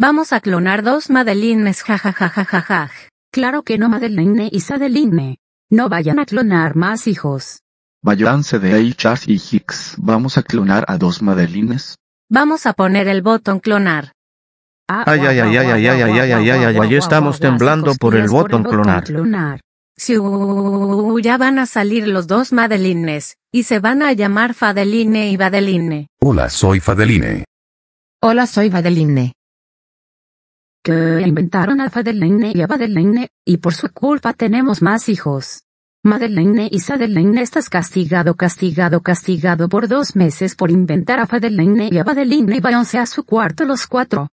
Vamos a clonar dos Madelines jajajajajaja. Claro que no Madeline y Sadeline. No vayan a clonar más hijos. Váyanse de ahí y Hicks. Vamos a clonar a dos Madelines. Vamos a poner el botón clonar. Ay, ay, ay, ay, ay, ay, ay, ay, ay, ay, estamos temblando por el botón clonar. Si ya van a salir los dos Madelines, y se van a llamar Fadeline y Badeline. Hola, soy Fadeline. Hola, soy Badeline que inventaron a Fadelaine y a y por su culpa tenemos más hijos. Madeleine y Sadeleine estás castigado, castigado, castigado por dos meses por inventar a Fadelaine y a Badeline y váyanse a su cuarto los cuatro.